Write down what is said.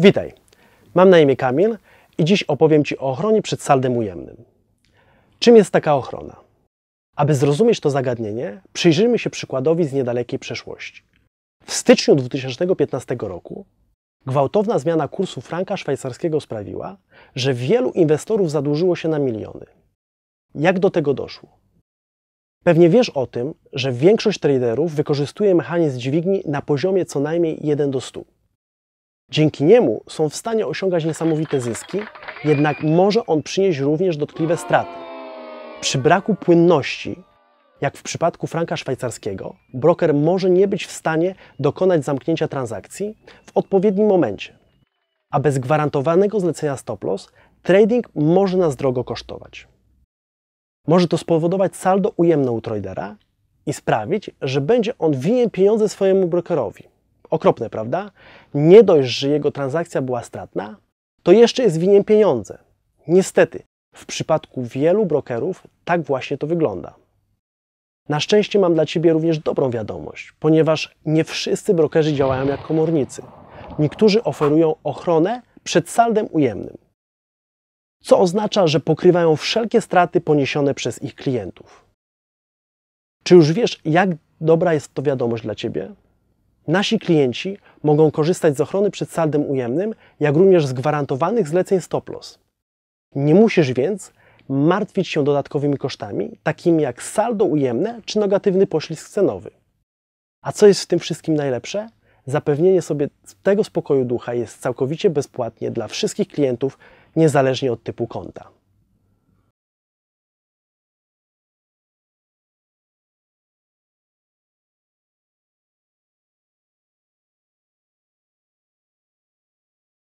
Witaj, mam na imię Kamil i dziś opowiem Ci o ochronie przed saldem ujemnym. Czym jest taka ochrona? Aby zrozumieć to zagadnienie, przyjrzyjmy się przykładowi z niedalekiej przeszłości. W styczniu 2015 roku gwałtowna zmiana kursu franka szwajcarskiego sprawiła, że wielu inwestorów zadłużyło się na miliony. Jak do tego doszło? Pewnie wiesz o tym, że większość traderów wykorzystuje mechanizm dźwigni na poziomie co najmniej 1 do 100. Dzięki niemu są w stanie osiągać niesamowite zyski, jednak może on przynieść również dotkliwe straty. Przy braku płynności, jak w przypadku franka szwajcarskiego, broker może nie być w stanie dokonać zamknięcia transakcji w odpowiednim momencie. A bez gwarantowanego zlecenia stop loss, trading może nas drogo kosztować. Może to spowodować saldo ujemne u tradera i sprawić, że będzie on winien pieniądze swojemu brokerowi. Okropne, prawda? Nie dość, że jego transakcja była stratna, to jeszcze jest winien pieniądze. Niestety, w przypadku wielu brokerów tak właśnie to wygląda. Na szczęście mam dla Ciebie również dobrą wiadomość, ponieważ nie wszyscy brokerzy działają jak komornicy. Niektórzy oferują ochronę przed saldem ujemnym, co oznacza, że pokrywają wszelkie straty poniesione przez ich klientów. Czy już wiesz, jak dobra jest to wiadomość dla Ciebie? Nasi klienci mogą korzystać z ochrony przed saldem ujemnym, jak również z gwarantowanych zleceń stop loss. Nie musisz więc martwić się dodatkowymi kosztami, takimi jak saldo ujemne czy negatywny poślizg cenowy. A co jest w tym wszystkim najlepsze? Zapewnienie sobie tego spokoju ducha jest całkowicie bezpłatnie dla wszystkich klientów, niezależnie od typu konta.